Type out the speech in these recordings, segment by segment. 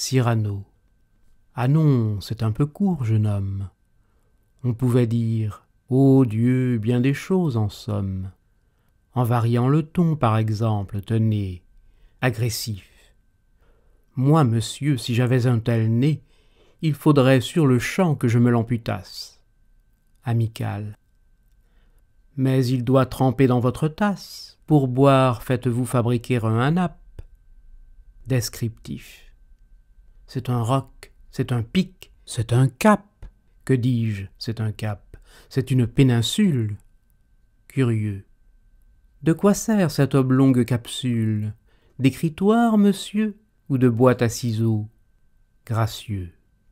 Cyrano. Ah non, c'est un peu court, jeune homme. On pouvait dire Ô oh Dieu, bien des choses en somme. En variant le ton, par exemple, tenez, agressif. Moi, monsieur, si j'avais un tel nez, il faudrait sur-le-champ que je me l'amputasse. Amical. Mais il doit tremper dans votre tasse. Pour boire, faites-vous fabriquer un nappe. Descriptif c'est un roc, c'est un pic, c'est un cap. Que dis-je, c'est un cap, c'est une péninsule. Curieux. De quoi sert cette oblongue capsule D'écritoire, monsieur, ou de boîte à ciseaux Gracieux.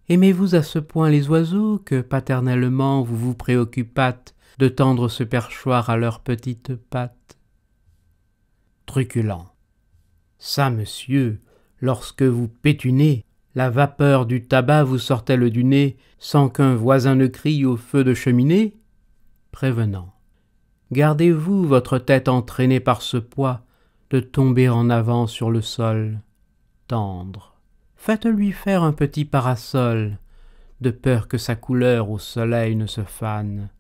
Aimez-vous à ce point les oiseaux que paternellement vous vous préoccupâtes de tendre ce perchoir à leurs petites pattes Truculent. Ça, monsieur, lorsque vous pétunez, la vapeur du tabac vous sortait-le du nez sans qu'un voisin ne crie au feu de cheminée Prévenant. Gardez-vous votre tête entraînée par ce poids de tomber en avant sur le sol. Tendre. Faites-lui faire un petit parasol, de peur que sa couleur au soleil ne se fane.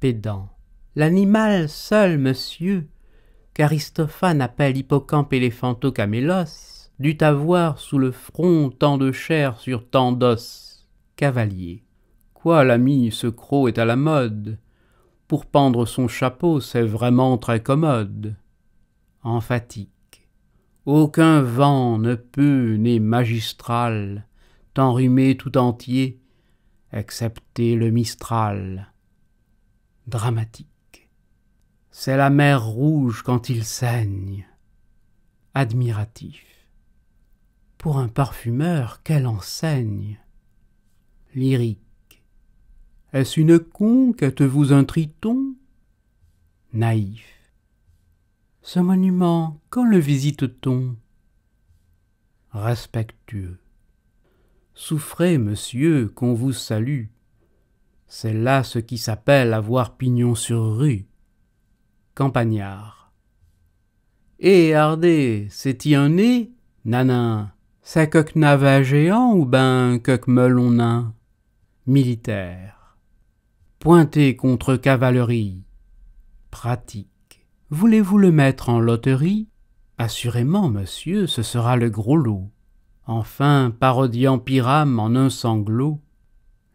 Pédant. L'animal seul, monsieur, qu'Aristophane appelle hippocampe l'éphanto-camélos, dut avoir sous le front tant de chair sur tant d'os. Cavalier. Quoi, l'ami, ce croc est à la mode. Pour pendre son chapeau, c'est vraiment très commode. Emphatique. Aucun vent ne peut, ni magistral, t'enrhumer tout entier, excepté le mistral. Dramatique. C'est la mer rouge quand il saigne. Admiratif. Pour un parfumeur, quelle enseigne Lyrique. Est-ce une conque Êtes-vous un triton Naïf. Ce monument, quand le visite-t-on Respectueux. Souffrez, monsieur, qu'on vous salue. C'est là ce qui s'appelle avoir pignon sur rue. Campagnard. Eh, hardé, c'est-y un nez Nanin, c'est coq géant ou ben coque melon nain Militaire. Pointé contre cavalerie. Pratique. Voulez-vous le mettre en loterie Assurément, monsieur, ce sera le gros lot. Enfin, parodiant Pyram en un sanglot.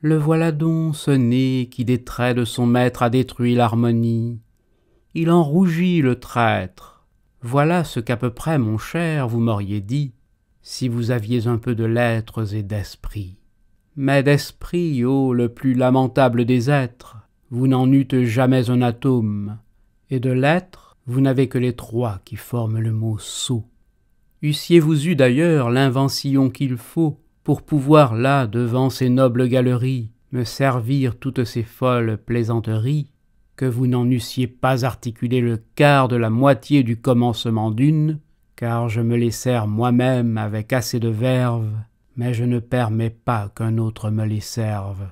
Le voilà donc ce nez qui des traits de son maître a détruit l'harmonie. Il en rougit le traître. Voilà ce qu'à peu près, mon cher, vous m'auriez dit si vous aviez un peu de lettres et d'esprit. Mais d'esprit, ô le plus lamentable des êtres, vous n'en eûtes jamais un atome, et de lettres, vous n'avez que les trois qui forment le mot sot. Eussiez-vous eu d'ailleurs l'invention qu'il faut pour pouvoir là, devant ces nobles galeries, me servir toutes ces folles plaisanteries, que vous n'en eussiez pas articulé le quart de la moitié du commencement d'une, car je me les sers moi-même avec assez de verve, mais je ne permets pas qu'un autre me les serve.